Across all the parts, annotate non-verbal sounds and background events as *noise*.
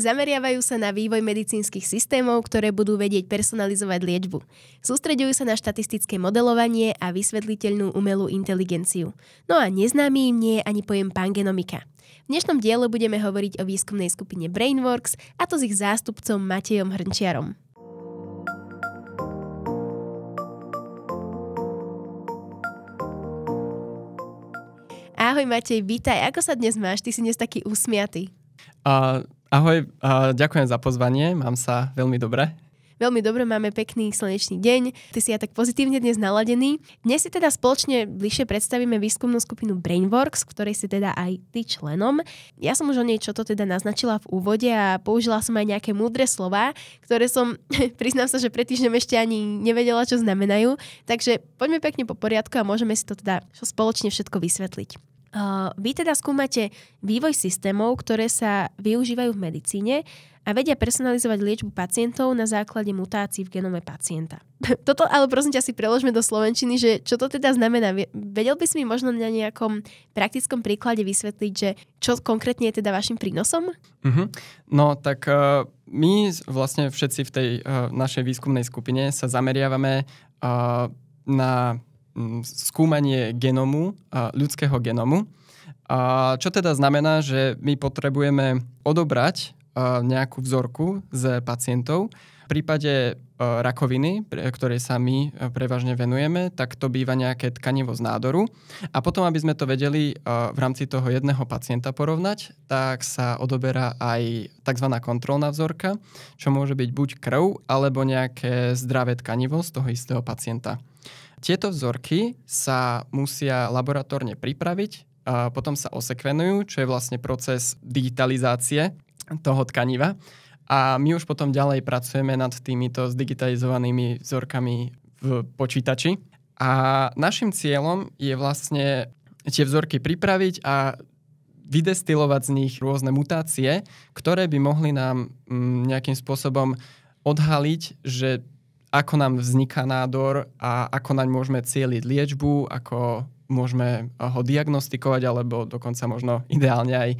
Zameriavajú sa na vývoj medicínskych systémov, ktoré budú vedieť personalizovať liečbu. Sústreďujú sa na štatistické modelovanie a vysvetliteľnú umelú inteligenciu. No a neznámy im nie je ani pojem pangenomika. V dnešnom diele budeme hovoriť o výskumnej skupine Brainworks a to s ich zástupcom Matejom Hrnčiarom. Ahoj Matej, vítaj. Ako sa dnes máš? Ty si dnes taký usmiatý. A Ahoj, a ďakujem za pozvanie, mám sa veľmi dobre. Veľmi dobre, máme pekný slnečný deň. Ty si ja tak pozitívne dnes naladený. Dnes si teda spoločne bližšie predstavíme výskumnú skupinu Brainworks, ktorej si teda aj ty členom. Ja som už o nej čo to teda naznačila v úvode a použila som aj nejaké múdre slova, ktoré som, *laughs* priznám sa, že pred týždňom ešte ani nevedela, čo znamenajú. Takže poďme pekne po poriadku a môžeme si to teda spoločne všetko vysvetliť. Uh, vy teda skúmate vývoj systémov, ktoré sa využívajú v medicíne a vedia personalizovať liečbu pacientov na základe mutácií v genome pacienta. *laughs* Toto ale prosím ťa si preložme do slovenčiny, že čo to teda znamená. Vedel by si mi možno na nejakom praktickom príklade vysvetliť, že čo konkrétne je teda vašim prínosom? Mm-hmm. No tak uh, my vlastne všetci v tej uh, našej výskumnej skupine sa zameriavame uh, na skúmanie genomu, ľudského genomu. A čo teda znamená, že my potrebujeme odobrať e, nejakú vzorku z pacientov. V prípade e, rakoviny, ktorej sa my e, prevažne venujeme, tak to býva nejaké tkanivo z nádoru. A potom, aby sme to vedeli v rámci toho jedného pacienta porovnať, tak sa odoberá aj tzv. kontrolná vzorka, čo môže byť buď krv, alebo nejaké zdravé tkanivo z toho istého pacienta. Tieto vzorky sa musia laboratórne pripraviť, a potom sa osekvenujú, čo je vlastne proces digitalizácie toho tkaniva. A my už potom ďalej pracujeme nad týmito zdigitalizovanými vzorkami v počítači. A našim cieľom je vlastne tie vzorky pripraviť a vydestilovať z nich rôzne mutácie, ktoré by mohli nám mm, nejakým spôsobom odhaliť, že ako nám vzniká nádor a ako naň môžeme cieliť liečbu, ako môžeme eh, ho diagnostikovať alebo dokonca možno ideálne aj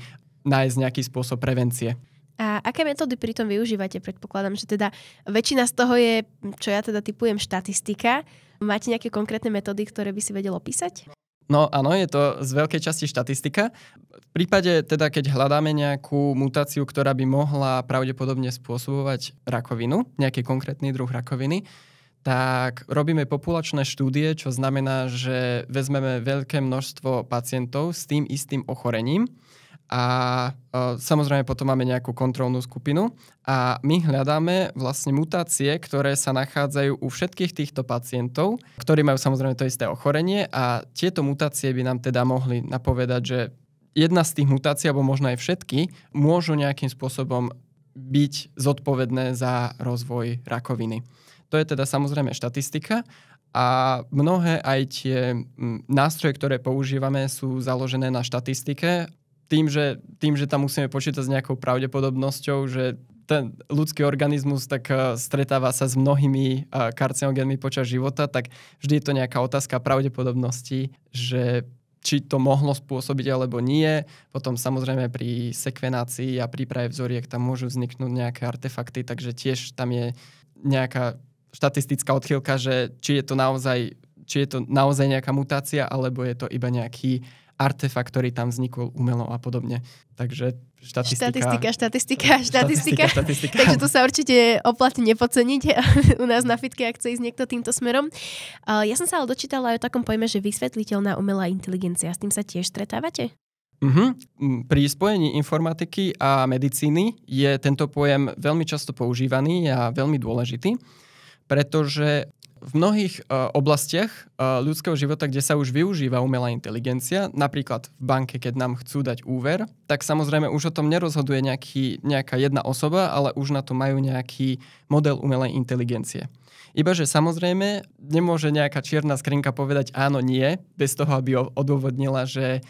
nájsť nejaký spôsob prevencie. A aké metódy pritom využívate? Predpokladám, že teda väčšina z toho je, čo ja teda typujem, štatistika. Máte nejaké konkrétne metódy, ktoré by si vedelo písať? No áno, je to z veľkej časti štatistika. V prípade teda, keď hľadáme nejakú mutáciu, ktorá by mohla pravdepodobne spôsobovať rakovinu, nejaký konkrétny druh rakoviny, tak robíme populačné štúdie, čo znamená, že vezmeme veľké množstvo pacientov s tým istým ochorením a e, samozrejme potom máme nejakú kontrolnú skupinu a my hľadáme vlastne mutácie, ktoré sa nachádzajú u všetkých týchto pacientov, ktorí majú samozrejme to isté ochorenie a tieto mutácie by nám teda mohli napovedať, že jedna z tých mutácií, alebo možno aj všetky, môžu nejakým spôsobom byť zodpovedné za rozvoj rakoviny. To je teda samozrejme štatistika a mnohé aj tie nástroje, ktoré používame, sú založené na štatistike tým, že, tým, že tam musíme počítať s nejakou pravdepodobnosťou, že ten ľudský organizmus tak uh, stretáva sa s mnohými uh, karcinogénmi počas života, tak vždy je to nejaká otázka pravdepodobnosti, že či to mohlo spôsobiť alebo nie. Potom samozrejme pri sekvenácii a príprave vzoriek tam môžu vzniknúť nejaké artefakty, takže tiež tam je nejaká štatistická odchýlka, že či je to naozaj, či je to naozaj nejaká mutácia, alebo je to iba nejaký artefakt, ktorý tam vznikol umelo a podobne. Takže štatistika... Štatistika, štatistika, štatistika. štatistika, štatistika. Takže to sa určite oplatí nepoceniť *laughs* u nás na fitke, ak chce ísť niekto týmto smerom. Uh, ja som sa ale dočítala aj o takom pojme, že vysvetliteľná umelá inteligencia. S tým sa tiež stretávate? Mm-hmm. Pri spojení informatiky a medicíny je tento pojem veľmi často používaný a veľmi dôležitý, pretože v mnohých uh, oblastiach uh, ľudského života, kde sa už využíva umelá inteligencia, napríklad v banke, keď nám chcú dať úver, tak samozrejme už o tom nerozhoduje nejaký, nejaká jedna osoba, ale už na to majú nejaký model umelej inteligencie. Iba že samozrejme nemôže nejaká čierna skrinka povedať áno, nie, bez toho, aby odôvodnila, že e,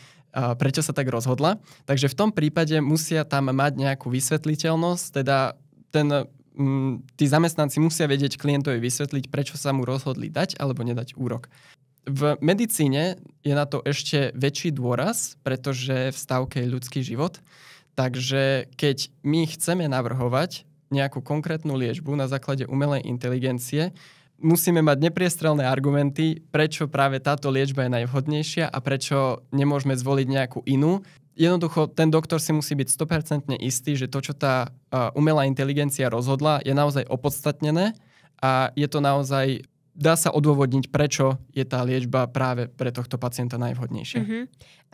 prečo sa tak rozhodla. Takže v tom prípade musia tam mať nejakú vysvetliteľnosť, teda ten Mm, tí zamestnanci musia vedieť klientovi vysvetliť, prečo sa mu rozhodli dať alebo nedať úrok. V medicíne je na to ešte väčší dôraz, pretože v stavke je ľudský život. Takže keď my chceme navrhovať nejakú konkrétnu liečbu na základe umelej inteligencie, musíme mať nepriestrelné argumenty, prečo práve táto liečba je najvhodnejšia a prečo nemôžeme zvoliť nejakú inú, jednoducho ten doktor si musí byť 100% istý, že to, čo tá uh, umelá inteligencia rozhodla, je naozaj opodstatnené a je to naozaj, dá sa odôvodniť, prečo je tá liečba práve pre tohto pacienta najvhodnejšia. Uh-huh.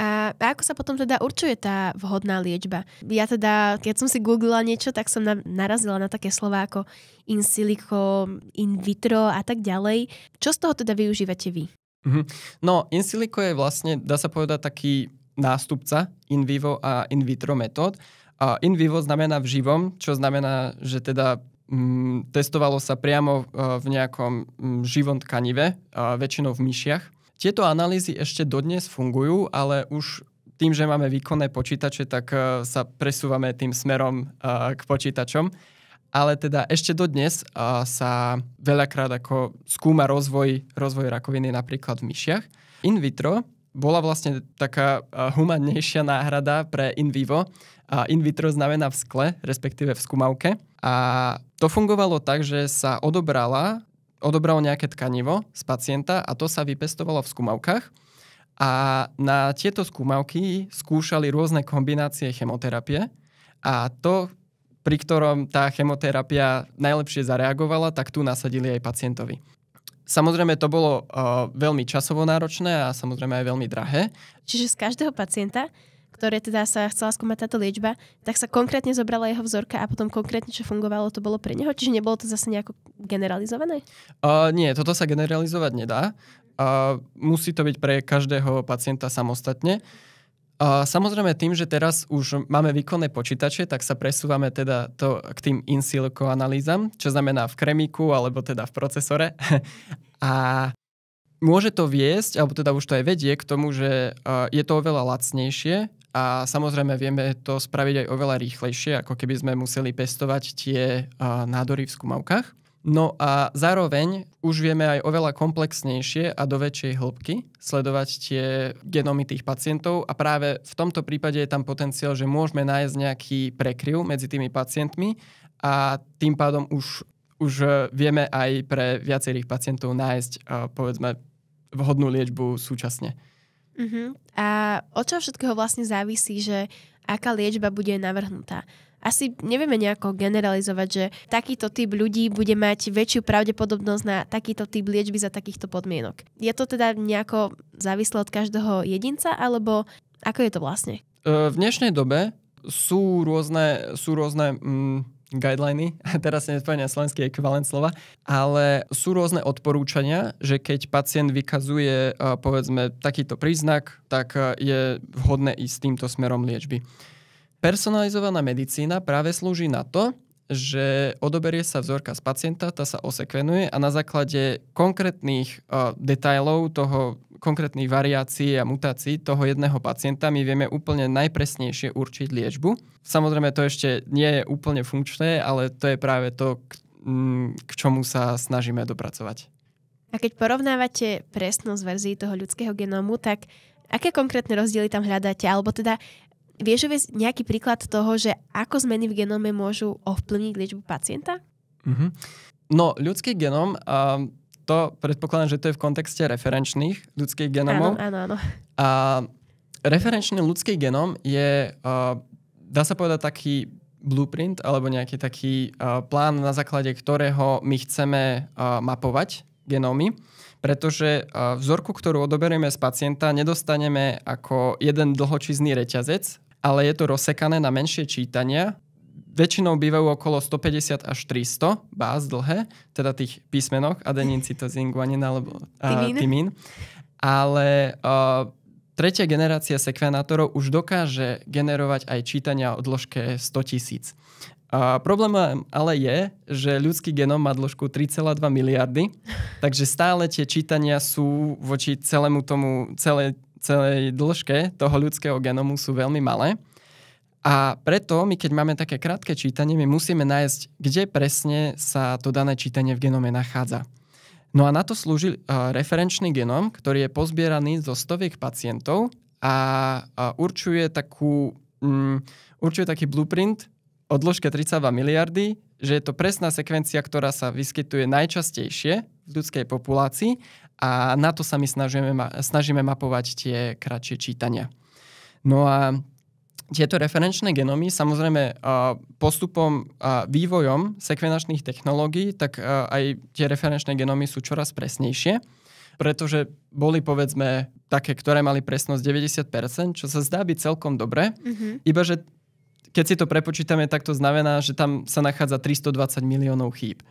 A, ako sa potom teda určuje tá vhodná liečba? Ja teda, keď som si googlila niečo, tak som na, narazila na také slova ako in silico, in vitro a tak ďalej. Čo z toho teda využívate vy? Mhm. No, in silico je vlastne, dá sa povedať, taký nástupca in vivo a in vitro metód. A in vivo znamená v živom, čo znamená, že teda m, mm, testovalo sa priamo e, v nejakom m, mm, živom tkanive, a e, väčšinou v myšiach. Tieto analýzy ešte dodnes fungujú, ale už tým, že máme výkonné počítače, tak uh, sa presúvame tým smerom uh, k počítačom. Ale teda ešte dodnes uh, sa veľakrát ako skúma rozvoj, rozvoj rakoviny napríklad v myšiach. In vitro bola vlastne taká humannejšia náhrada pre in vivo. A in vitro znamená v skle, respektíve v skumavke. A to fungovalo tak, že sa odobrala, odobralo nejaké tkanivo z pacienta a to sa vypestovalo v skumavkách. A na tieto skúmavky skúšali rôzne kombinácie chemoterapie a to, pri ktorom tá chemoterapia najlepšie zareagovala, tak tu nasadili aj pacientovi. Samozrejme, to bolo uh, veľmi časovo náročné a samozrejme aj veľmi drahé. Čiže z každého pacienta, ktoré teda sa chcela skúmať táto liečba, tak sa konkrétne zobrala jeho vzorka a potom konkrétne, čo fungovalo, to bolo pre neho? Čiže nebolo to zase nejako generalizované? Uh, nie, toto sa generalizovať nedá. Uh, musí to byť pre každého pacienta samostatne. Uh, samozrejme tým, že teraz už máme výkonné počítače, tak sa presúvame teda to k tým in silico analýzam, čo znamená v kremiku alebo teda v procesore. *laughs* a môže to viesť, alebo teda už to aj vedie k tomu, že uh, je to oveľa lacnejšie a samozrejme vieme to spraviť aj oveľa rýchlejšie, ako keby sme museli pestovať tie uh, nádory v skúmavkách. No a zároveň už vieme aj oveľa komplexnejšie a do väčšej hĺbky sledovať tie genomy tých pacientov a práve v tomto prípade je tam potenciál, že môžeme nájsť nejaký prekryv medzi tými pacientmi a tým pádom už, už vieme aj pre viacerých pacientov nájsť, eh, povedzme, vhodnú liečbu súčasne. Uh-huh. A od čoho všetkého vlastne závisí, že aká liečba bude navrhnutá? asi nevieme nejako generalizovať, že takýto typ ľudí bude mať väčšiu pravdepodobnosť na takýto typ liečby za takýchto podmienok. Je to teda nejako závislé od každého jedinca, alebo ako je to vlastne? V dnešnej dobe sú rôzne, sú rôzne mm, guideliny, *laughs* teraz si nespomeniem slovenský ekvivalent slova, ale sú rôzne odporúčania, že keď pacient vykazuje e, povedzme takýto príznak, tak e, je vhodné ísť týmto smerom liečby. Personalizovaná medicína práve slúži na to, že odoberie sa vzorka z pacienta, tá sa osekvenuje a na základe konkrétnych uh, eh, detajlov toho konkrétnych variácií a mutácií toho jedného pacienta my vieme úplne najpresnejšie určiť liečbu. Samozrejme to ešte nie je úplne funkčné, ale to je práve to, k, m, mm, k čomu sa snažíme dopracovať. A keď porovnávate presnosť verzií toho ľudského genómu, tak aké konkrétne rozdiely tam hľadáte? Alebo teda Vieš uvieť nejaký príklad toho, že ako zmeny v genóme môžu ovplyvniť liečbu pacienta? Mm-hmm. No, ľudský genom, a ehm, to predpokladám, že to je v kontexte referenčných ľudských genomov. Áno, áno, áno. A referenčný ľudský genom je, a, ehm, dá sa povedať, taký blueprint alebo nejaký taký a, ehm, plán, na základe ktorého my chceme a, mapovať genómy pretože vzorku, ktorú odoberieme z pacienta, nedostaneme ako jeden dlhočizný reťazec, ale je to rozsekané na menšie čítania. Väčšinou bývajú okolo 150 až 300 báz dlhé, teda tých písmenoch, adenín, cytozín, guanín alebo uh, tymín. Ale uh, tretia generácia sekvenátorov už dokáže generovať aj čítania o dĺžke 100 tisíc. A problém ale je, že ľudský genom má dĺžku 3,2 miliardy, takže stále tie čítania sú voči celému tomu, celé, celej dĺžke toho ľudského genomu sú veľmi malé. A preto my, keď máme také krátke čítanie, my musíme nájsť, kde presne sa to dané čítanie v genome nachádza. No a na to slúži e, referenčný genom, ktorý je pozbieraný zo stoviek pacientov a určuje, takú, um, určuje taký blueprint o dĺžke 32 miliardy, že je to presná sekvencia, ktorá sa vyskytuje najčastejšie v ľudskej populácii a na to sa my snažíme, snažíme mapovať tie kratšie čítania. No a tieto referenčné genómy samozrejme postupom a vývojom sekvenačných technológií, tak aj tie referenčné genómy sú čoraz presnejšie, pretože boli povedzme také, ktoré mali presnosť 90%, čo sa zdá byť celkom dobre, mm-hmm. iba že keď si to prepočítame, tak to znamená, že tam sa nachádza 320 miliónov chýb.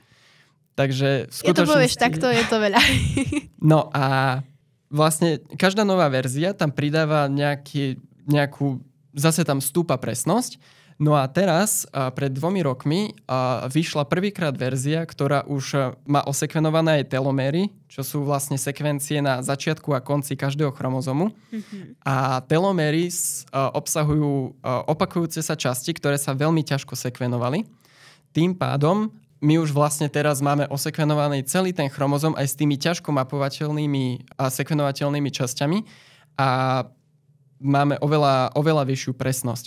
Takže v skutočnosti... to povieš takto, je to veľa. *laughs* no a vlastne každá nová verzia tam pridáva nejaký, nejakú... Zase tam stúpa presnosť. No a teraz, a pred dvomi rokmi, a vyšla prvýkrát verzia, ktorá už e, má osekvenované aj telomery, čo sú vlastne sekvencie na začiatku a konci každého chromozomu. Mm-hmm. A telomery e, obsahujú e, opakujúce sa časti, ktoré sa veľmi ťažko sekvenovali. Tým pádom my už vlastne teraz máme osekvenovaný celý ten chromozom aj s tými ťažko mapovateľnými a sekvenovateľnými časťami a máme oveľa, oveľa vyššiu presnosť.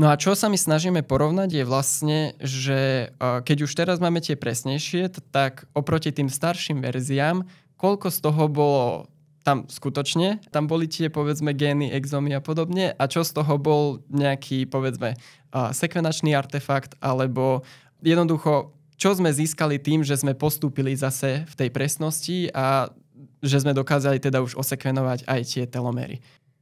No a čo sa my snažíme porovnať je vlastne, že e, keď už teraz máme tie presnejšie, tak oproti tým starším verziám, koľko z toho bolo tam skutočne, tam boli tie povedzme gény, exómy a podobne a čo z toho bol nejaký povedzme e, sekvenačný artefakt alebo jednoducho čo sme získali tým, že sme postúpili zase v tej presnosti a že sme dokázali teda už osekvenovať aj tie telomery.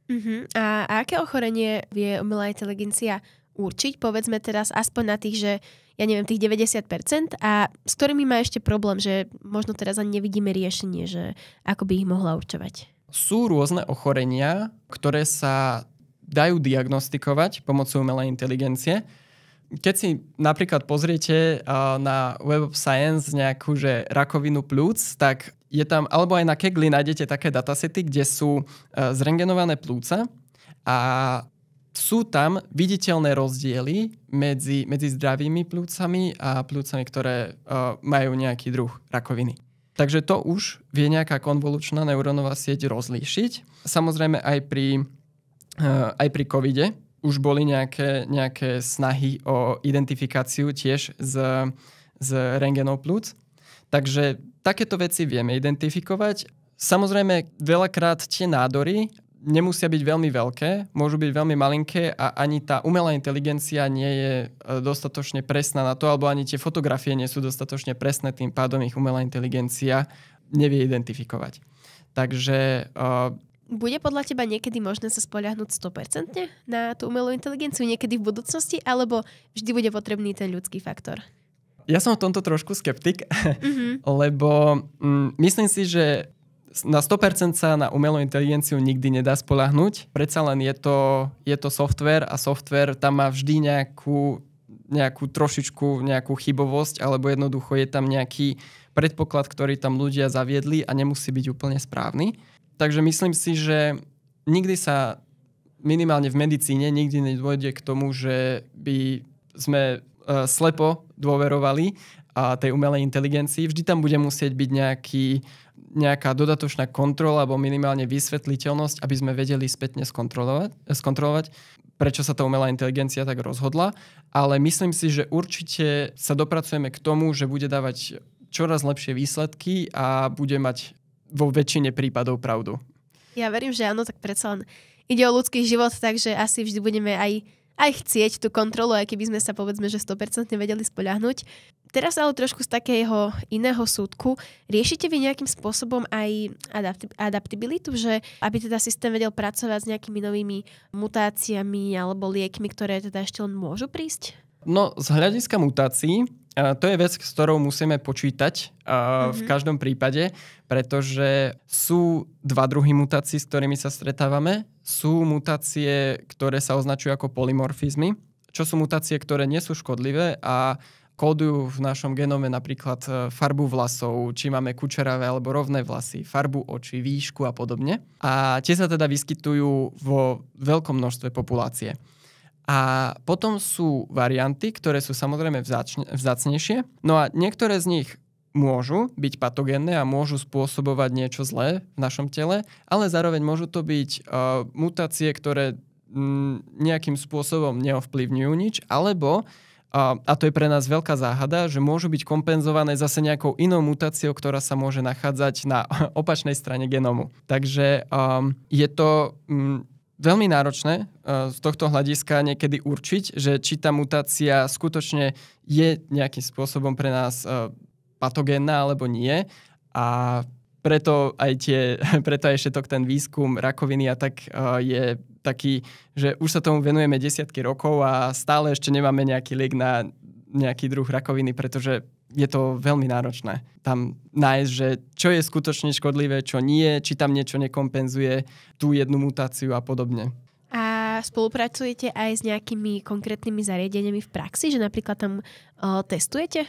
Uh-huh. A, a aké ochorenie vie umelá inteligencia určiť, povedzme teraz aspoň na tých, že ja neviem, tých 90% a s ktorými má ešte problém, že možno teraz ani nevidíme riešenie, že ako by ich mohla určovať? Sú rôzne ochorenia, ktoré sa dajú diagnostikovať pomocou umelej inteligencie keď si napríklad pozriete uh, na Web of Science nejakú že rakovinu plúc, tak je tam, alebo aj na Kegli nájdete také datasety, kde sú uh, zrengenované plúca a sú tam viditeľné rozdiely medzi, medzi zdravými plúcami a plúcami, ktoré uh, majú nejaký druh rakoviny. Takže to už vie nejaká konvolučná neurónová sieť rozlíšiť. Samozrejme aj pri, uh, aj pri covide už boli nejaké, nejaké snahy o identifikáciu tiež z, z rengenov plúc. Takže takéto veci vieme identifikovať. Samozrejme, veľakrát tie nádory nemusia byť veľmi veľké, môžu byť veľmi malinké a ani tá umelá inteligencia nie je e, dostatočne presná na to, alebo ani tie fotografie nie sú dostatočne presné, tým pádom ich umelá inteligencia nevie identifikovať. Takže e, bude podľa teba niekedy možné sa spoľahnúť 100% na tú umelú inteligenciu niekedy v budúcnosti, alebo vždy bude potrebný ten ľudský faktor? Ja som v tomto trošku skeptik, mm-hmm. *laughs* lebo mm, myslím si, že na 100% sa na umelú inteligenciu nikdy nedá spolahnuť. Predsa len je to, je to software a software tam má vždy nejakú, nejakú trošičku, nejakú chybovosť, alebo jednoducho je tam nejaký predpoklad, ktorý tam ľudia zaviedli a nemusí byť úplne správny takže myslím si, že nikdy sa minimálne v medicíne nikdy nedôjde k tomu, že by sme uh, slepo dôverovali a tej umelej inteligencii. Vždy tam bude musieť byť nejaký, nejaká dodatočná kontrola alebo minimálne vysvetliteľnosť, aby sme vedeli spätne skontrolovať, skontrolovať, prečo sa tá umelá inteligencia tak rozhodla. Ale myslím si, že určite sa dopracujeme k tomu, že bude dávať čoraz lepšie výsledky a bude mať vo väčšine prípadov pravdu. Ja verím, že áno, tak predsa len ide o ľudský život, takže asi vždy budeme aj, aj chcieť tú kontrolu, aj keby sme sa povedzme, že 100% vedeli spoľahnúť. Teraz ale trošku z takého iného súdku. Riešite vy nejakým spôsobom aj adapti- adaptibilitu, že aby teda systém vedel pracovať s nejakými novými mutáciami alebo liekmi, ktoré teda ešte len môžu prísť? No, z hľadiska mutácií to je vec, s ktorou musíme počítať uh, mm-hmm. v mhm. každom prípade, pretože sú dva druhy mutácií, s ktorými sa stretávame. Sú mutácie, ktoré sa označujú ako polymorfizmy, čo sú mutácie, ktoré nie sú škodlivé a kódujú v našom genome napríklad e, farbu vlasov, či máme kučeravé alebo rovné vlasy, farbu očí, výšku a podobne. A tie sa teda vyskytujú vo veľkom množstve populácie. A potom sú varianty, ktoré sú samozrejme vzácnejšie. No a niektoré z nich môžu byť patogénne a môžu spôsobovať niečo zlé v našom tele, ale zároveň môžu to byť uh, mutácie, ktoré m, mm, nejakým spôsobom neovplyvňujú nič, alebo a, a to je pre nás veľká záhada, že môžu byť kompenzované zase nejakou inou mutáciou, ktorá sa môže nachádzať na *laughs* opačnej strane genomu. Takže um, je to um, veľmi náročné eh, z tohto hľadiska niekedy určiť, že či tá mutácia skutočne je nejakým spôsobom pre nás eh, patogénna alebo nie. A preto aj, tie, *laughs* preto aj všetok ten výskum rakoviny a tak eh, je taký, že už sa tomu venujeme desiatky rokov a stále ešte nemáme nejaký liek na nejaký druh rakoviny, pretože je to veľmi náročné tam nájsť, že čo je skutočne škodlivé, čo nie, či tam niečo nekompenzuje tú jednu mutáciu a podobne. A spolupracujete aj s nejakými konkrétnymi zariadeniami v praxi, že napríklad tam o, eh, testujete?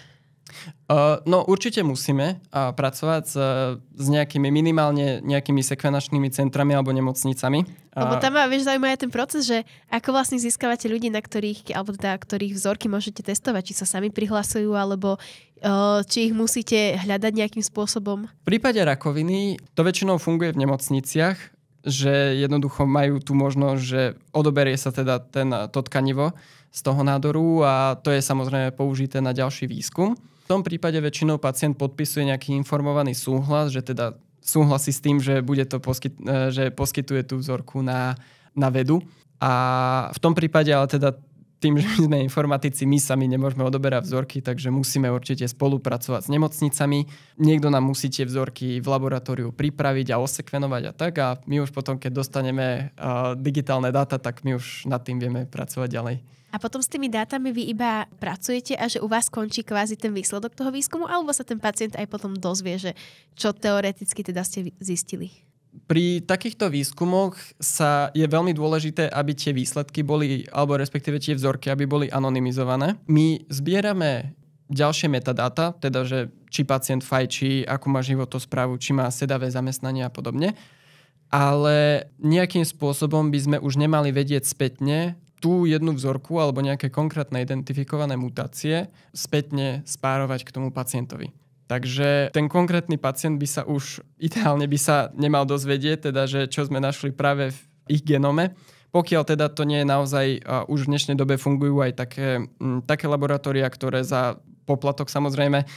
Uh, no určite musíme uh, pracovať s, s nejakými minimálne nejakými sekvenačnými centrami alebo nemocnicami. Lebo tam ma, vieš, zaujíma aj ten proces, že ako vlastne získavate ľudí, na ktorých, alebo teda, ktorých vzorky môžete testovať, či sa sami prihlasujú, alebo uh, či ich musíte hľadať nejakým spôsobom. V prípade rakoviny to väčšinou funguje v nemocniciach, že jednoducho majú tú možnosť, že odoberie sa teda ten, to tkanivo z toho nádoru a to je samozrejme použité na ďalší výskum tom prípade väčšinou pacient podpisuje nejaký informovaný súhlas, že teda súhlasí s tým, že, bude to poskyt, e, že poskytuje tú vzorku na, na vedu. A v tom prípade ale teda tým, že sme informatici, my sami nemôžeme odoberať vzorky, takže musíme určite spolupracovať s nemocnicami. Niekto nám musí tie vzorky v laboratóriu pripraviť a osekvenovať a tak. A my už potom, keď dostaneme uh, digitálne dáta, tak my už nad tým vieme pracovať ďalej. A potom s tými dátami vy iba pracujete a že u vás končí kvázi ten výsledok toho výskumu, alebo sa ten pacient aj potom dozvie, že čo teoreticky teda ste zistili? pri takýchto výskumoch sa je veľmi dôležité, aby tie výsledky boli, alebo respektíve tie vzorky, aby boli anonymizované. My zbierame ďalšie metadáta, teda že či pacient fajčí, akú má životosprávu, či má sedavé zamestnanie a podobne. Ale nejakým spôsobom by sme už nemali vedieť spätne tú jednu vzorku alebo nejaké konkrétne identifikované mutácie spätne spárovať k tomu pacientovi. Takže ten konkrétny pacient by sa už, ideálne by sa nemal dozvedieť, teda, že čo sme našli práve v ich genome, pokiaľ teda to nie je naozaj, už v dnešnej dobe fungujú aj také, také laboratória, ktoré za poplatok samozrejme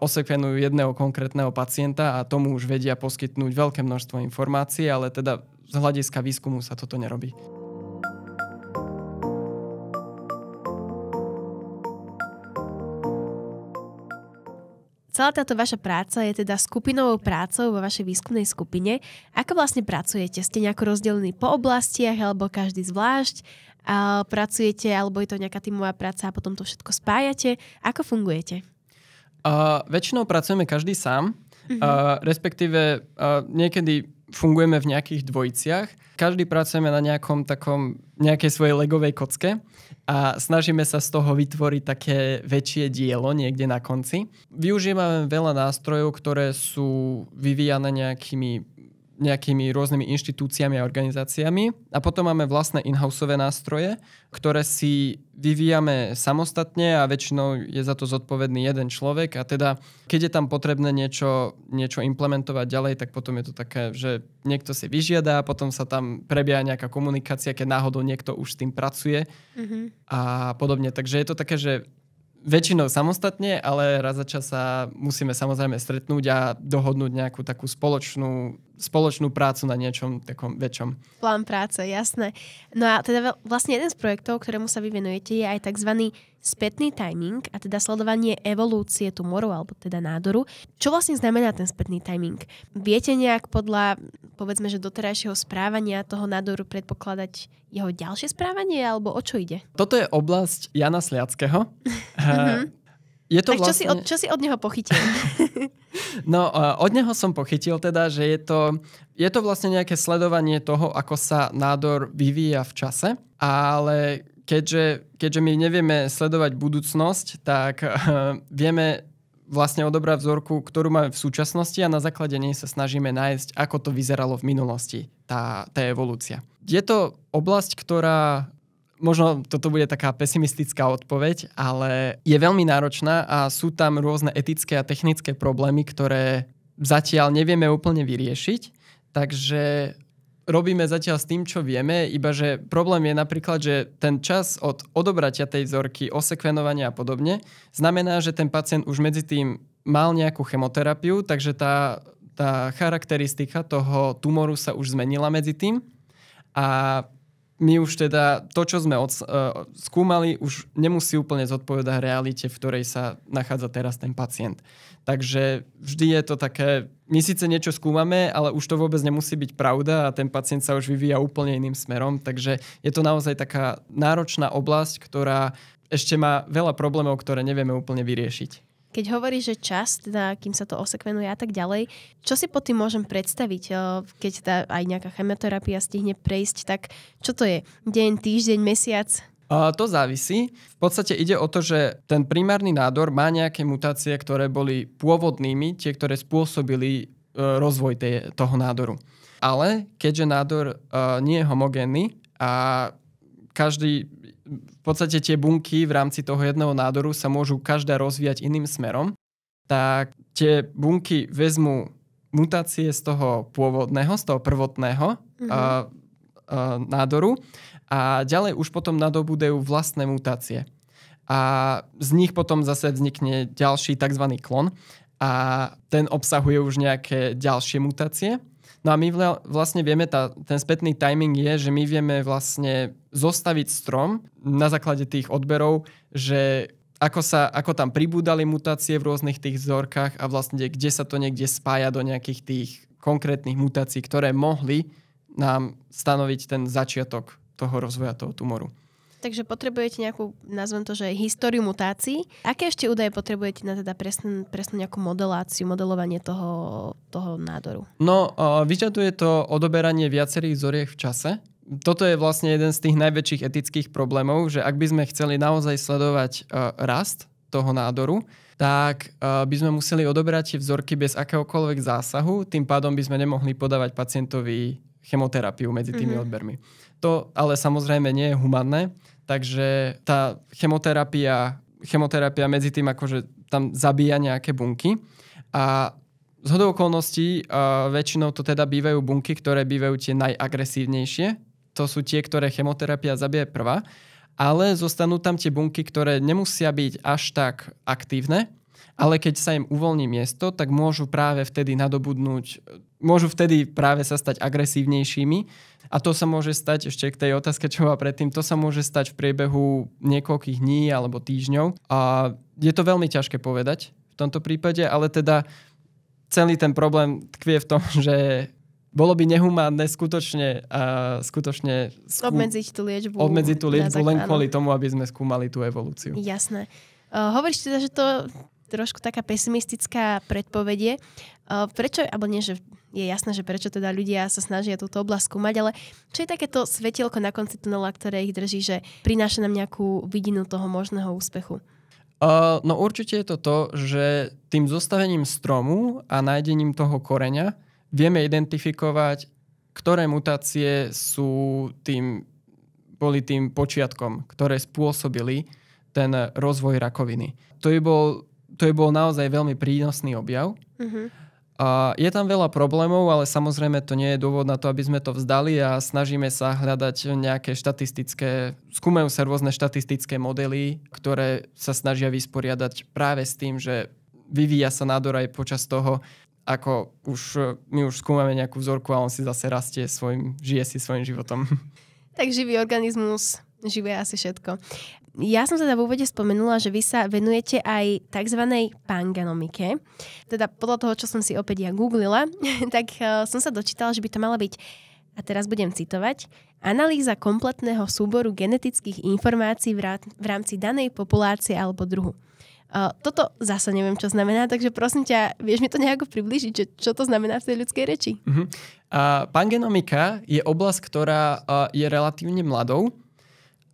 osekvenujú jedného konkrétneho pacienta a tomu už vedia poskytnúť veľké množstvo informácií, ale teda z hľadiska výskumu sa toto nerobí. Celá táto vaša práca je teda skupinovou prácou vo vašej výskumnej skupine. Ako vlastne pracujete? Ste nejako rozdelení po oblastiach alebo každý zvlášť? A pracujete alebo je to nejaká tímová práca a potom to všetko spájate? Ako fungujete? Uh, väčšinou pracujeme každý sám, uh-huh. uh, respektíve uh, niekedy fungujeme v nejakých dvojiciach. Každý pracujeme na nejakom takom, nejakej svojej legovej kocke a snažíme sa z toho vytvoriť také väčšie dielo niekde na konci. Využívame veľa nástrojov, ktoré sú vyvíjane nejakými nejakými rôznymi inštitúciami a organizáciami. A potom máme vlastné in-houseové nástroje, ktoré si vyvíjame samostatne a väčšinou je za to zodpovedný jeden človek. A teda, keď je tam potrebné niečo, niečo implementovať ďalej, tak potom je to také, že niekto si vyžiada a potom sa tam prebieha nejaká komunikácia, keď náhodou niekto už s tým pracuje mm-hmm. a podobne. Takže je to také, že väčšinou samostatne, ale raz za čas sa musíme samozrejme stretnúť a dohodnúť nejakú takú spoločnú spoločnú prácu na niečom takom väčšom. Plán práce, jasné. No a teda vlastne jeden z projektov, ktorému sa vyvenujete, je aj tzv. spätný timing, a teda sledovanie evolúcie tumoru, alebo teda nádoru. Čo vlastne znamená ten spätný timing? Viete nejak podľa, povedzme, že doterajšieho správania toho nádoru predpokladať jeho ďalšie správanie, alebo o čo ide? Toto je oblasť Jana Sliackého. *laughs* Eh, mhm je to tak vlastne... čo, si vlastne- od, čo si od neho pochytil? *laughs* no, od neho som pochytil teda, že je to, je to vlastne nejaké sledovanie toho, ako sa nádor vyvíja v čase, ale keďže, keďže my nevieme sledovať budúcnosť, tak uh, vieme vlastne odobrať vzorku, ktorú máme v súčasnosti a na základe nej sa snažíme nájsť, ako to vyzeralo v minulosti, tá, tá evolúcia. Je to oblasť, ktorá možno toto bude taká pesimistická odpoveď, ale je veľmi náročná a sú tam rôzne etické a technické problémy, ktoré zatiaľ nevieme úplne vyriešiť. Takže robíme zatiaľ s tým, čo vieme, iba že problém je napríklad, že ten čas od odobratia tej vzorky, osekvenovania a podobne, znamená, že ten pacient už medzi tým mal nejakú chemoterapiu, takže tá, tá charakteristika toho tumoru sa už zmenila medzi tým a my už teda to, čo sme od, uh, skúmali, už nemusí úplne zodpovedať realite, v ktorej sa nachádza teraz ten pacient. Takže vždy je to také, my síce niečo skúmame, ale už to vôbec nemusí byť pravda a ten pacient sa už vyvíja úplne iným smerom. Takže je to naozaj taká náročná oblasť, ktorá ešte má veľa problémov, ktoré nevieme úplne vyriešiť. Keď hovoríš, že čas, teda kým sa to osekvenuje a tak ďalej, čo si po tým môžem predstaviť, keď tá aj nejaká chemoterapia stihne prejsť, tak čo to je? Deň, týždeň, mesiac? A to závisí. V podstate ide o to, že ten primárny nádor má nejaké mutácie, ktoré boli pôvodnými, tie, ktoré spôsobili e, rozvoj tej, toho nádoru. Ale keďže nádor uh, nie je homogénny a každý podstate tie bunky v rámci toho jedného nádoru sa môžu každá rozvíjať iným smerom, tak tie bunky vezmú mutácie z toho pôvodného, z toho prvotného mm-hmm. a, a, nádoru a ďalej už potom nadobudejú vlastné mutácie. A z nich potom zase vznikne ďalší tzv. klon a ten obsahuje už nejaké ďalšie mutácie No a my vlastne vieme, tá, ten spätný timing je, že my vieme vlastne zostaviť strom na základe tých odberov, že ako, sa, ako tam pribúdali mutácie v rôznych tých vzorkách a vlastne kde sa to niekde spája do nejakých tých konkrétnych mutácií, ktoré mohli nám stanoviť ten začiatok toho rozvoja toho tumoru takže potrebujete nejakú, nazvem to, že históriu mutácií. Aké ešte údaje potrebujete na teda presnú, presnú nejakú modeláciu, modelovanie toho, toho nádoru? No, vyžaduje to odoberanie viacerých vzoriek v čase, toto je vlastne jeden z tých najväčších etických problémov, že ak by sme chceli naozaj sledovať e, rast toho nádoru, tak e, by sme museli odoberať tie vzorky bez akéhokoľvek zásahu, tým pádom by sme nemohli podávať pacientovi chemoterapiu medzi tými mm-hmm. odbermi. To ale samozrejme nie je humanné, Takže tá chemoterapia, chemoterapia medzi tým akože tam zabíja nejaké bunky a z hodou okolností uh, väčšinou to teda bývajú bunky, ktoré bývajú tie najagresívnejšie. To sú tie, ktoré chemoterapia zabije prvá. Ale zostanú tam tie bunky, ktoré nemusia byť až tak aktívne, ale keď sa im uvoľní miesto, tak môžu práve vtedy nadobudnúť, môžu vtedy práve sa stať agresívnejšími a to sa môže stať, ešte k tej otázke, čo bola predtým, to sa môže stať v priebehu niekoľkých dní alebo týždňov a je to veľmi ťažké povedať v tomto prípade, ale teda celý ten problém tkvie v tom, *laughs* že bolo by nehumánne skutočne, uh, skutočne skú... obmedziť tú liečbu, obmedziť tú liečbu ja, len áno. kvôli tomu, aby sme skúmali tú evolúciu. Jasné. Uh, hovoríš teda, že to trošku taká pesimistická predpovedie. E, prečo, alebo nie, že je jasné, že prečo teda ľudia sa snažia túto oblasť skúmať, ale čo je takéto svetielko na konci tunela, ktoré ich drží, že prináša nám nejakú vidinu toho možného úspechu? Uh, no určite je to to, že tým zostavením stromu a nájdením toho koreňa vieme identifikovať, ktoré mutácie sú tým, boli tým počiatkom, ktoré spôsobili ten rozvoj rakoviny. To je bol to je bol naozaj veľmi prínosný objav. Uh-huh. A je tam veľa problémov, ale samozrejme to nie je dôvod na to, aby sme to vzdali a snažíme sa hľadať nejaké štatistické, skúmajú sa rôzne štatistické modely, ktoré sa snažia vysporiadať práve s tým, že vyvíja sa nádor aj počas toho, ako už, my už skúmame nejakú vzorku a on si zase rastie svojim, žije si svojim životom. Tak živý organizmus, živé asi všetko ja som teda v úvode spomenula, že vy sa venujete aj tzv. panganomike. Teda podľa toho, čo som si opäť ja googlila, *laughs* tak e, som sa dočítala, že by to mala byť, a teraz budem citovať, analýza kompletného súboru genetických informácií v rámci danej populácie alebo druhu. E, toto zase neviem, čo znamená, takže prosím ťa, vieš mi to nejako približiť, čo to znamená v tej ľudskej reči? Uh-huh. Uh, pangenomika je oblasť, ktorá uh, je relatívne mladou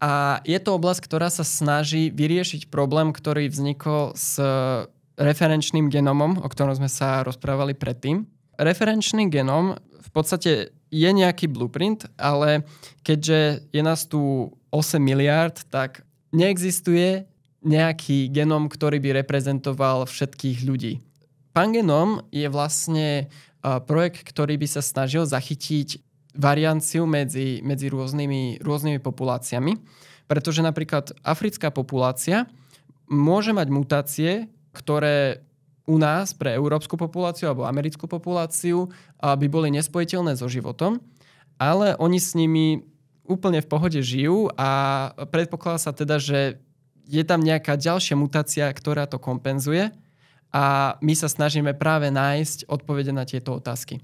a je to oblasť, ktorá sa snaží vyriešiť problém, ktorý vznikol s e, referenčným genomom, o ktorom sme sa rozprávali predtým. Referenčný genom v podstate je nejaký blueprint, ale keďže je nás tu 8 miliard, tak neexistuje nejaký genom, ktorý by reprezentoval všetkých ľudí. Pangenom je vlastne e, projekt, ktorý by sa snažil zachytiť varianciu medzi, medzi rôznymi, rôznymi populáciami, pretože napríklad africká populácia môže mať mutácie, ktoré u nás pre európsku populáciu alebo americkú populáciu by boli nespojiteľné so životom, ale oni s nimi úplne v pohode žijú a predpokladá sa teda, že je tam nejaká ďalšia mutácia, ktorá to kompenzuje a my sa snažíme práve nájsť odpovede na tieto otázky.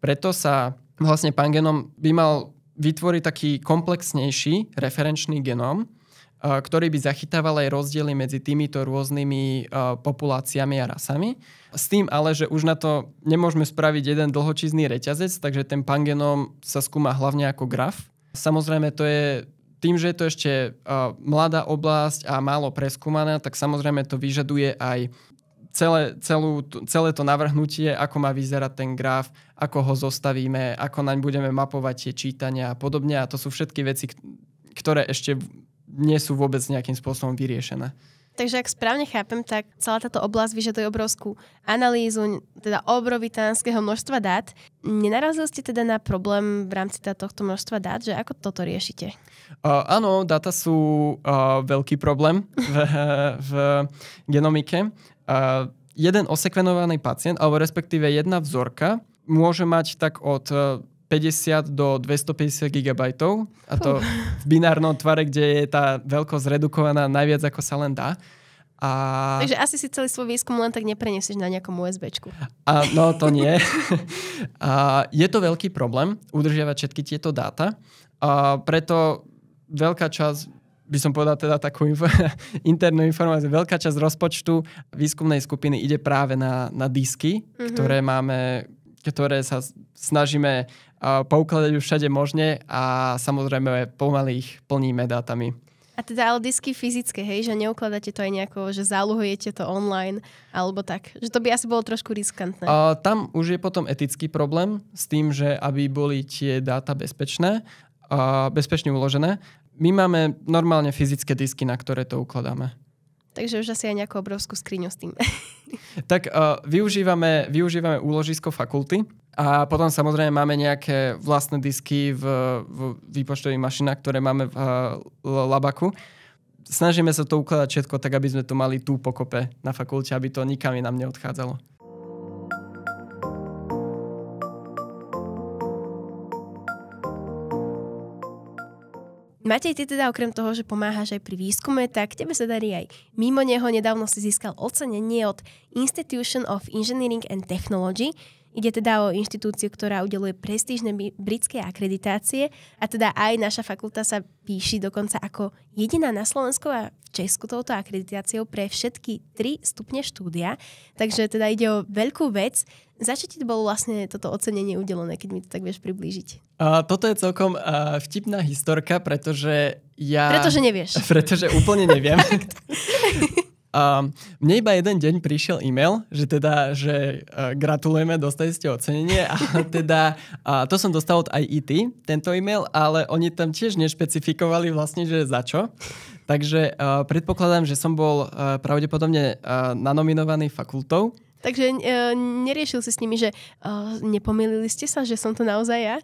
Preto sa vlastne pán genom by mal vytvoriť taký komplexnejší referenčný genom, ktorý by zachytával aj rozdiely medzi týmito rôznymi populáciami a rasami. S tým ale, že už na to nemôžeme spraviť jeden dlhočízny reťazec, takže ten pangenom sa skúma hlavne ako graf. Samozrejme, to je tým, že je to ešte mladá oblasť a málo preskúmaná, tak samozrejme to vyžaduje aj celé, celú, celé to navrhnutie, ako má vyzerať ten graf, ako ho zostavíme, ako naň budeme mapovať tie čítania a podobne. A to sú všetky veci, ktoré ešte nie sú vôbec nejakým spôsobom vyriešené. Takže ak správne chápem, tak celá táto oblasť vyžaduje obrovskú analýzu, teda obrovitánskeho množstva dát. Nenarazili ste teda na problém v rámci teda tohto množstva dát, že ako toto riešite? Uh, áno, dáta sú uh, veľký problém v, v genomike jeden osekvenovaný pacient, alebo respektíve jedna vzorka, môže mať tak od 50 e, do 250 GB a to v binárnom tvare, kde je tá veľkosť redukovaná najviac ako sa len dá. A... Takže asi si celý svoj výskum len tak neprenesieš na nejakom USBčku. A, no to nie. *laughs* a, je to veľký problém udržiavať všetky tieto dáta. A preto veľká časť by som povedal teda takú inf- *laughs* internú informáciu, veľká časť rozpočtu výskumnej skupiny ide práve na, na disky, mm-hmm. ktoré máme, ktoré sa snažíme uh, poukladať už všade možne a samozrejme pomaly ich plníme dátami. A teda ale disky fyzické, hej, že neukladáte to aj nejako, že zálohujete to online alebo tak. Že to by asi bolo trošku riskantné. Uh, tam už je potom etický problém s tým, že aby boli tie dáta bezpečné, bezpečne uložené my máme normálne fyzické disky, na ktoré to ukladáme. Takže už asi aj nejakú obrovskú skriňu s tým. *laughs* tak uh, využívame, využívame úložisko fakulty a potom samozrejme máme nejaké vlastné disky v, v výpočtových mašinách, ktoré máme v uh, labaku. Snažíme sa to ukladať všetko tak, aby sme to mali tu pokope na fakulte, aby to nikam nám neodchádzalo. Matej, ty teda okrem toho, že pomáhaš aj pri výskume, tak tebe sa darí aj mimo neho. Nedávno si získal ocenenie od Institution of Engineering and Technology, Ide teda o inštitúciu, ktorá udeluje prestížne britské akreditácie a teda aj naša fakulta sa píši dokonca ako jediná na Slovensku a v Česku touto akreditáciou pre všetky tri stupne štúdia. Takže teda ide o veľkú vec. Za čo ti bolo vlastne toto ocenenie udelené, keď mi to tak vieš priblížiť? Uh, toto je celkom uh, vtipná historka, pretože ja... Pretože nevieš. *laughs* Pretože úplne neviem. *laughs* A mne iba jeden deň prišiel e-mail, že teda, že uh, gratulujeme, dostali ste ocenenie a *laughs* teda, uh, to som dostal od IET, tento e-mail, ale oni tam tiež nešpecifikovali vlastne, že za čo. Takže uh, predpokladám, že som bol uh, pravdepodobne uh, nanominovaný fakultou. Takže uh, neriešil si s nimi, že uh, nepomýlili ste sa, že som to naozaj ja?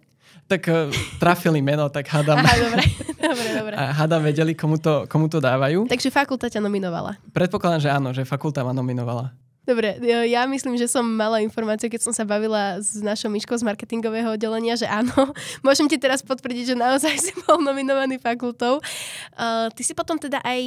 Tak e, trafili meno, tak hádam. Aha, dobre, dobre, dobre. *laughs* A hádam vedeli, komu to, komu to dávajú. Takže fakulta ťa nominovala. Predpokladám, že áno, že fakulta ma nominovala. Dobre, e, ja myslím, že som mala informáciu, keď som sa bavila s našou myškou z marketingového oddelenia, že áno, *laughs* môžem ti teraz potvrdiť, že naozaj si bol nominovaný fakultou. E, ty si potom teda aj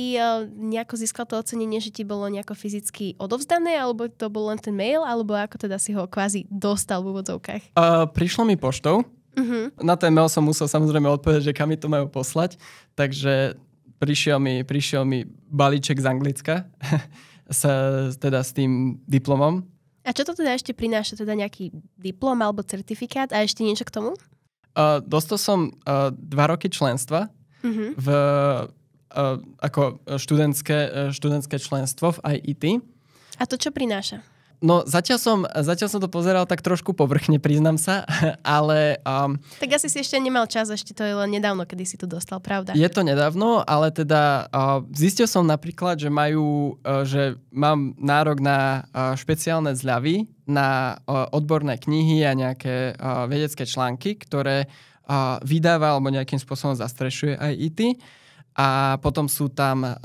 nejako získal to ocenenie, že ti bolo nejako fyzicky odovzdané, alebo to bol len ten mail, alebo ako teda si ho kvázi dostal v úvodzovkách? Uh, prišlo mi poštou, Mm-hmm. Na ten mail som musel samozrejme odpovedať, že kam mi to majú poslať, takže prišiel mi, prišiel mi balíček z Anglicka, *laughs* s, teda s tým diplomom. A čo to teda ešte prináša, teda nejaký diplom alebo certifikát a ešte niečo k tomu? Uh, dostal som uh, dva roky členstva uh-huh. v, uh, ako študentské, študentské členstvo v IIT. A to čo prináša? No zatiaľ som, zatiaľ som to pozeral tak trošku povrchne, priznám sa, *laughs* ale... Um, tak asi si ešte nemal čas, ešte to je len nedávno, kedy si to dostal, pravda? Je to nedávno, ale teda uh, zistil som napríklad, že majú, uh, že mám nárok na uh, špeciálne zľavy na uh, odborné knihy a nejaké uh, vedecké články, ktoré uh, vydáva alebo nejakým spôsobom zastrešuje aj IT a potom sú tam uh,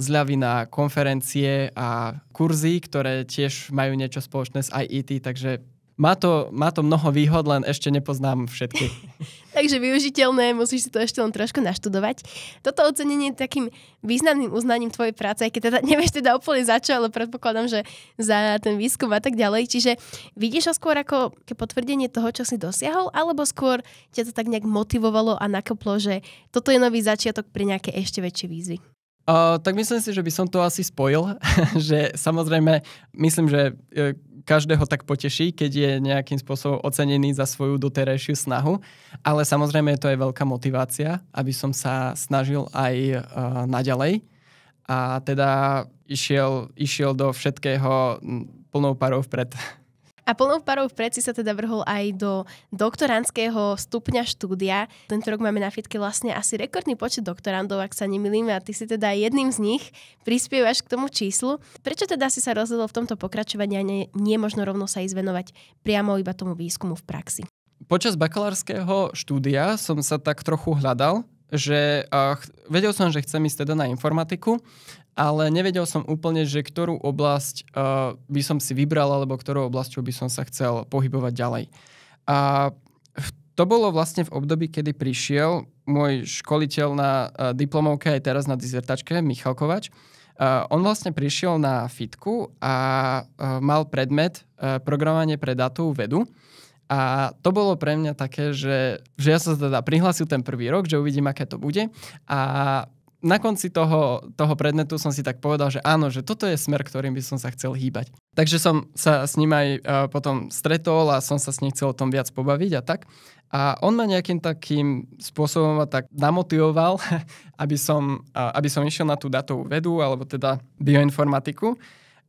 zľavy na konferencie a kurzy, ktoré tiež majú niečo spoločné s IET, takže má to, má to mnoho výhod, len ešte nepoznám všetky. *laughs* Takže využiteľné, musíš si to ešte len trošku naštudovať. Toto ocenenie je takým významným uznaním tvojej práce, aj keď teda nevieš teda úplne za čo, ale predpokladám, že za ten výskum a tak ďalej. Čiže vidíš ho skôr ako potvrdenie toho, čo si dosiahol, alebo skôr ťa to tak nejak motivovalo a nakoplo, že toto je nový začiatok pre nejaké ešte väčšie výzvy? Uh, tak myslím si, že by som to asi spojil, *laughs* že samozrejme, myslím, že e, každého tak poteší, keď je nejakým spôsobom ocenený za svoju doterajšiu snahu, ale samozrejme to je veľká motivácia, aby som sa snažil aj uh, naďalej a teda išiel, išiel do všetkého plnou parou vpred. A plnou parou v preci sa teda vrhol aj do doktorandského stupňa štúdia. Tento rok máme na fitke vlastne asi rekordný počet doktorandov, ak sa nemýlim, a ty si teda jedným z nich prispievaš k tomu číslu. Prečo teda si sa rozhodol v tomto pokračovaní a nie, nie možno rovno sa ísť venovať priamo iba tomu výskumu v praxi? Počas bakalárskeho štúdia som sa tak trochu hľadal, že vedel som, že chcem ísť teda na informatiku ale nevedel som úplne, že ktorú oblasť uh, by som si vybral alebo ktorou oblasťou by som sa chcel pohybovať ďalej. A to bolo vlastne v období, kedy prišiel môj školiteľ na uh, diplomovke aj teraz na dizertačke, Michal Kovač. Uh, on vlastne prišiel na fitku a uh, mal predmet uh, programovanie pre datovú vedu. A to bolo pre mňa také, že, že ja sa teda prihlásil ten prvý rok, že uvidím, aké to bude. A na konci toho, toho prednetu som si tak povedal, že áno, že toto je smer, ktorým by som sa chcel hýbať. Takže som sa s ním aj uh, potom stretol a som sa s ním chcel o tom viac pobaviť a tak. A on ma nejakým takým spôsobom ma tak namotivoval, *laughs* aby som, uh, aby som išiel na tú datovú vedu, alebo teda bioinformatiku.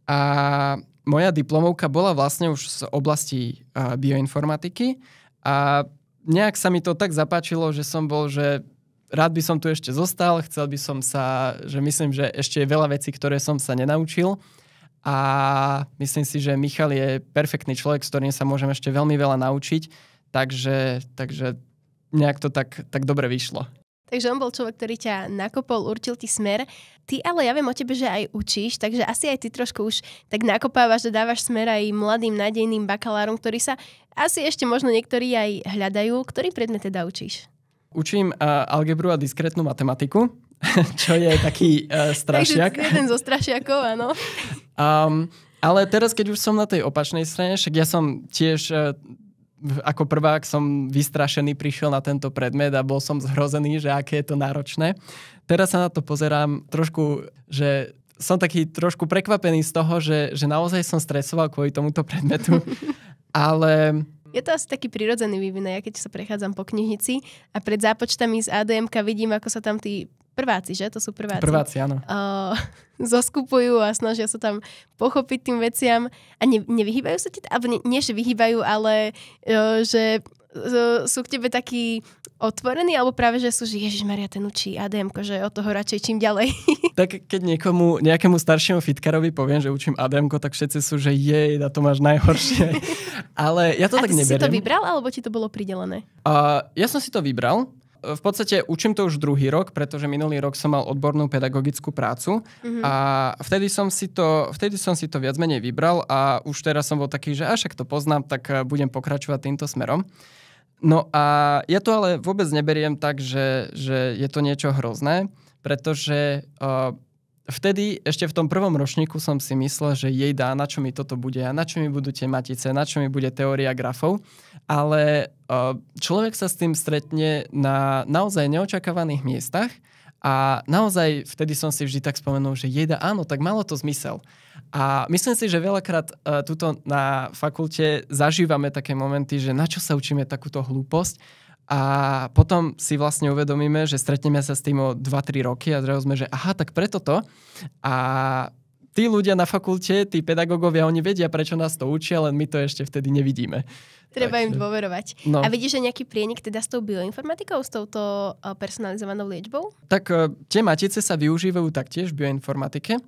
A moja diplomovka bola vlastne už z oblasti uh, bioinformatiky a nejak sa mi to tak zapáčilo, že som bol, že rád by som tu ešte zostal, chcel by som sa, že myslím, že ešte je veľa vecí, ktoré som sa nenaučil a myslím si, že Michal je perfektný človek, s ktorým sa môžem ešte veľmi veľa naučiť, takže, takže nejak to tak, tak dobre vyšlo. Takže on bol človek, ktorý ťa nakopol, určil ti smer. Ty ale ja viem o tebe, že aj učíš, takže asi aj ty trošku už tak nakopávaš, že dávaš smer aj mladým nádejným bakalárom, ktorí sa asi ešte možno niektorí aj hľadajú. Ktorý predmet teda učíš? Učím uh, algebru a diskrétnu matematiku, *laughs* čo je taký uh, *laughs* strašiak. Takže jeden zo strašiakov, áno. Um, *laughs* ale teraz, keď už som na tej opačnej strane, však ja som tiež... Uh, ako prvák som vystrašený prišiel na tento predmet a bol som zhrozený, že aké je to náročné. Teraz sa na to pozerám trošku, že som taký trošku prekvapený z toho, že, že naozaj som stresoval kvôli tomuto predmetu. Ale je to asi taký prirodzený vývin. Ja keď sa prechádzam po knižnici a pred zápočtami z adm vidím, ako sa tam tí prváci, že? To sú prváci. Prváci, áno. Uh, *laughs* zoskupujú a snažia sa tam pochopiť tým veciam a ne, nevyhýbajú sa ti, alebo nie, nie, že vyhýbajú, ale uh, že sú k tebe takí otvorení, alebo práve, že sú, že Ježiš Maria ten učí ADM, že od toho radšej čím ďalej. *laughs* Tak keď niekomu, nejakému staršiemu fitkarovi poviem, že učím ADM, tak všetci sú, že jej, na to máš najhoršie. *laughs* Ale ja to A tak neberiem. si to vybral, alebo ti to bolo pridelené? A, ja som si to vybral. V podstate učím to už druhý rok, pretože minulý rok som mal odbornú pedagogickú prácu mm-hmm. a vtedy som, si to, vtedy som si to viac menej vybral a už teraz som bol taký, že až ak to poznám, tak budem pokračovať týmto smerom. No a ja to ale vôbec neberiem tak, že, že je to niečo hrozné, pretože uh, vtedy ešte v tom prvom ročníku som si myslel, že jej dá, na čo mi toto bude a na čo mi budú tie matice, na čo mi bude teória grafov, ale uh, človek sa s tým stretne na naozaj neočakávaných miestach a naozaj vtedy som si vždy tak spomenul, že jeda áno, tak malo to zmysel. A myslím si, že veľakrát uh, tuto na fakulte zažívame také momenty, že na čo sa učíme takúto hlúposť a potom si vlastne uvedomíme, že stretneme sa s tým o 2-3 roky a zrazu sme, že aha, tak preto to a tí ľudia na fakulte, tí pedagógovia, oni vedia, prečo nás to učia, len my to ešte vtedy nevidíme. Treba Takže... im dôverovať. No. A vidíš, že nejaký prienik teda s tou bioinformatikou, s touto eh, personalizovanou liečbou? Tak eh, tie matice sa využívajú taktiež v bioinformatike a,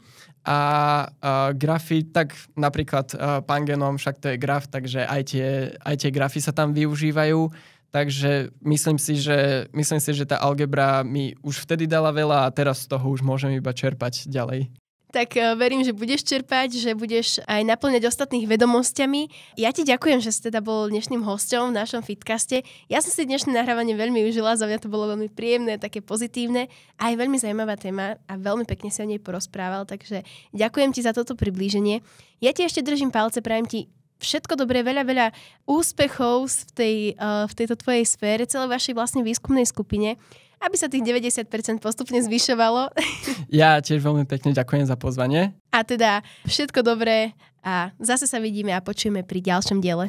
a eh, grafy, tak napríklad pán genom, však to je graf, takže aj tie, aj tie grafy sa tam využívajú. Takže myslím si, že, myslím si, že tá algebra mi už vtedy dala veľa a teraz z toho už môžem iba čerpať ďalej tak e, verím, že budeš čerpať, že budeš aj naplňať ostatných vedomosťami. Ja ti ďakujem, že si teda bol dnešným hosťom v našom fitcaste. Ja som si dnešné nahrávanie veľmi užila, za mňa to bolo veľmi príjemné, také pozitívne a aj veľmi zaujímavá téma a veľmi pekne si o nej porozprával, takže ďakujem ti za toto priblíženie. Ja ti ešte držím palce, prajem ti všetko dobré, veľa, veľa úspechov v, tej, e, v tejto tvojej sfére, celej vašej vlastne výskumnej skupine aby sa tých 90% postupne zvyšovalo. *laughs* Ja tiež veľmi pekne ďakujem za pozvanie. A teda všetko dobré a zase sa vidíme a počujeme pri ďalšom diele.